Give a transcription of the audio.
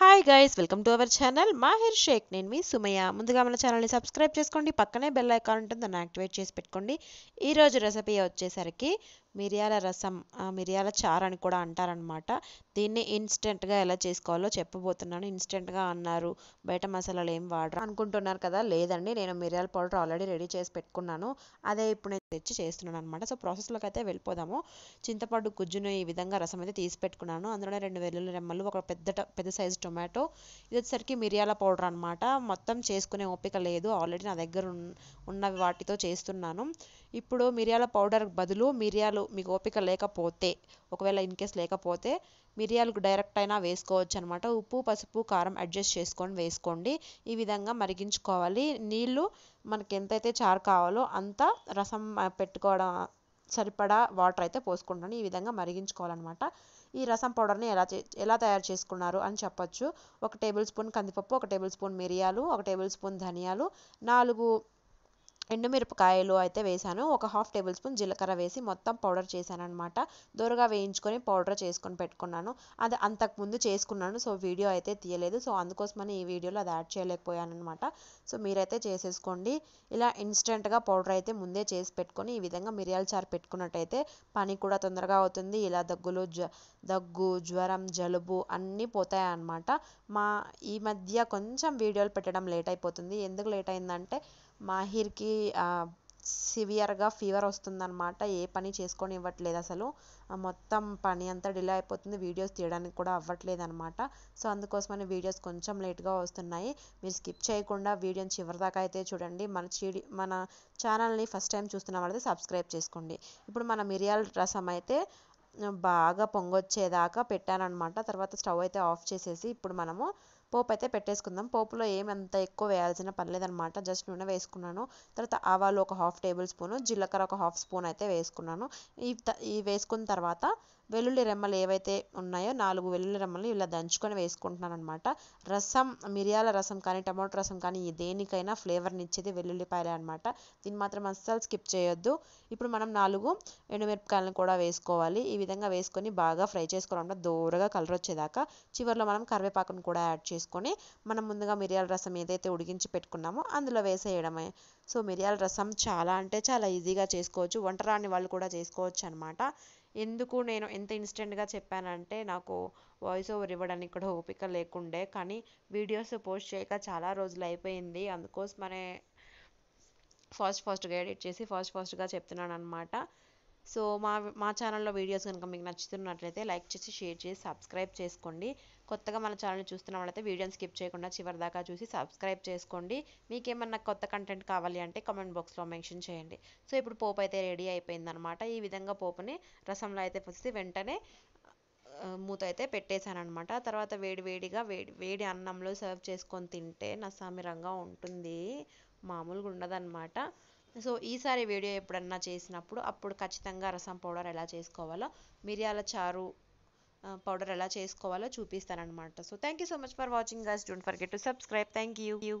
hi guys welcome to our channel Mahir Sheikh నేను మీ Sumayya ముందుగా మన ఛానల్ని సబ్స్క్రైబ్ చేసుకోండి పక్కనే బెల్ ఐకాన్ ఉంటుంది దాన్ని యాక్టివేట్ చేసి పెట్టుకోండి ఈరోజు రెసిపీ వచ్చేసరికి మిరియాల రసం మిరియాల చారు అని కూడా అంటారనమాట దీన్ని ఇన్స్టెంట్గా ఎలా చేసుకోవాలో చెప్పబోతున్నాను ఇన్స్టెంట్గా అన్నారు బయట మసాలాలు ఏం వాడరు అనుకుంటున్నారు కదా లేదండి నేను మిరియాల పౌడర్ ఆల్రెడీ రెడీ చేసి పెట్టుకున్నాను అదే ఇప్పుడు నేను తెచ్చి చేస్తున్నాను అనమాట సో ప్రాసెస్లోకి అయితే వెళ్ళిపోదాము చింతపండు గుజ్జును ఈ విధంగా రసం అయితే తీసి పెట్టుకున్నాను అందులోనే రెండు వెల్లుల్లి రెమ్మలు ఒక పెద్ద పెద్ద సైజు టొమాటో ఇది వచ్చేసరికి మిరియాల పౌడర్ అనమాట మొత్తం చేసుకునే ఓపిక లేదు ఆల్రెడీ నా దగ్గర ఉన్న వాటితో చేస్తున్నాను ఇప్పుడు మిరియాల పౌడర్ బదులు మిరియాలు మీకు ఓపిక లేకపోతే ఒకవేళ ఇన్ కేస్ లేకపోతే మిరియాలు డైరెక్ట్ అయినా వేసుకోవచ్చు అనమాట ఉప్పు పసుపు కారం అడ్జస్ట్ చేసుకొని వేసుకోండి ఈ విధంగా మరిగించుకోవాలి నీళ్ళు మనకి ఎంతైతే చారు కావాలో అంత రసం పెట్టుకోవడం సరిపడా వాటర్ అయితే పోసుకుంటాను ఈ విధంగా మరిగించుకోవాలన్నమాట ఈ రసం పౌడర్ని ఎలా చే ఎలా తయారు చేసుకున్నారు అని చెప్పొచ్చు ఒక టేబుల్ స్పూన్ కందిపప్పు ఒక టేబుల్ స్పూన్ మిరియాలు ఒక టేబుల్ స్పూన్ ధనియాలు నాలుగు ఎండుమిరపకాయలు అయితే వేసాను ఒక హాఫ్ టేబుల్ స్పూన్ జీలకర్ర వేసి మొత్తం పౌడర్ చేశాను అనమాట దూరగా వేయించుకొని పౌడర్ చేసుకొని పెట్టుకున్నాను అది అంతకుముందు చేసుకున్నాను సో వీడియో అయితే తీయలేదు సో అందుకోసమని ఈ వీడియోలో అది యాడ్ చేయలేకపోయాను అనమాట సో మీరైతే చేసేసుకోండి ఇలా ఇన్స్టెంట్గా పౌడర్ అయితే ముందే చేసి పెట్టుకొని ఈ విధంగా మిరియాల చారు పెట్టుకున్నట్టయితే పని కూడా తొందరగా అవుతుంది ఇలా దగ్గులు దగ్గు జ్వరం జలుబు అన్నీ పోతాయన్నమాట మా ఈ మధ్య కొంచెం వీడియోలు పెట్టడం లేట్ అయిపోతుంది ఎందుకు లేట్ అయిందంటే మాహిర్కి సివియర్గా ఫీవర్ వస్తుందన్నమాట ఏ పని చేసుకొని ఇవ్వట్లేదు అసలు మొత్తం పని అంతా డిలే అయిపోతుంది వీడియోస్ తీయడానికి కూడా అవ్వట్లేదు అనమాట సో అందుకోసమని వీడియోస్ కొంచెం లేట్గా వస్తున్నాయి మీరు స్కిప్ చేయకుండా వీడియోని చివరిదాకా అయితే చూడండి మన చీడి మన ఛానల్ని ఫస్ట్ టైం చూస్తున్న వాళ్ళైతే సబ్స్క్రైబ్ చేసుకోండి ఇప్పుడు మన మిరియాల రసం అయితే బాగా పొంగొచ్చేదాకా పెట్టానమాట తర్వాత స్టవ్ అయితే ఆఫ్ చేసేసి ఇప్పుడు మనము పోపు అయితే పెట్టేసుకుందాం పోపులో ఏమి అంత ఎక్కువ వేయాల్సిన పని లేదనమాట జస్ట్ నూనె వేసుకున్నాను తర్వాత ఆవాలు ఒక హాఫ్ టేబుల్ స్పూను జీలకర్ర ఒక హాఫ్ స్పూన్ అయితే వేసుకున్నాను ఈ ఈ వేసుకున్న తర్వాత వెల్లుల్లి రెమ్మలు ఏవైతే ఉన్నాయో నాలుగు వెల్లుల్లి రెమ్మలు ఇలా దంచుకొని వేసుకుంటున్నాను అనమాట రసం మిరియాల రసం కానీ టమాటో రసం కానీ దేనికైనా ఫ్లేవర్ని ఇచ్చేది వెల్లుల్లిపాయలే అనమాట దీన్ని మాత్రం అస్సలు స్కిప్ చేయొద్దు ఇప్పుడు మనం నాలుగు ఎండుమిరపకాయలను కూడా వేసుకోవాలి ఈ విధంగా వేసుకొని బాగా ఫ్రై చేసుకోవడం దూరగా కలర్ వచ్చేదాకా చివరిలో మనం కరివేపాకును కూడా యాడ్ చేసుకొని మనం ముందుగా మిరియాల రసం ఏదైతే ఉడికించి పెట్టుకున్నామో అందులో వేసేయడమే సో మిరియాల రసం చాలా అంటే చాలా ఈజీగా చేసుకోవచ్చు వంటరాని వాళ్ళు కూడా చేసుకోవచ్చు అనమాట ఎందుకు నేను ఎంత ఇన్స్టెంట్గా చెప్పానంటే నాకు వాయిస్ ఓవర్ ఇవ్వడానికి కూడా ఓపిక లేకుండే కానీ వీడియోస్ పోస్ట్ చేయక చాలా రోజులు అయిపోయింది అందుకోసమనే ఫాస్ట్ ఫాస్ట్గా ఎడిట్ చేసి ఫాస్ట్ ఫాస్ట్గా చెప్తున్నాను అనమాట సో మా మా ఛానల్లో వీడియోస్ కనుక మీకు నచ్చుతున్నట్లయితే లైక్ చేసి షేర్ చేసి సబ్స్క్రైబ్ చేసుకోండి కొత్తగా మన ఛానల్ చూస్తున్న వాళ్ళైతే వీడియోని స్కిప్ చేయకుండా చివరి దాకా చూసి సబ్స్క్రైబ్ చేసుకోండి మీకేమన్నా కొత్త కంటెంట్ కావాలి అంటే కామెంట్ బాక్స్లో మెన్షన్ చేయండి సో ఇప్పుడు పోపు అయితే రెడీ అయిపోయిందనమాట ఈ విధంగా పోపుని రసంలో అయితే పోసి వెంటనే మూత అయితే పెట్టేశానమాట తర్వాత వేడి వేడిగా వేడి వేడి అన్నంలో సర్వ్ చేసుకొని తింటే నసామిరంగా ఉంటుంది మామూలుగా ఉండదన్నమాట సో ఈసారి వీడియో ఎప్పుడన్నా చేసినప్పుడు అప్పుడు ఖచ్చితంగా రసం పౌడర్ ఎలా చేసుకోవాలో మిరియాల చారు పౌడర్ ఎలా చేసుకోవాలో చూపిస్తానమాట so thank you so much for watching guys don't forget to subscribe thank you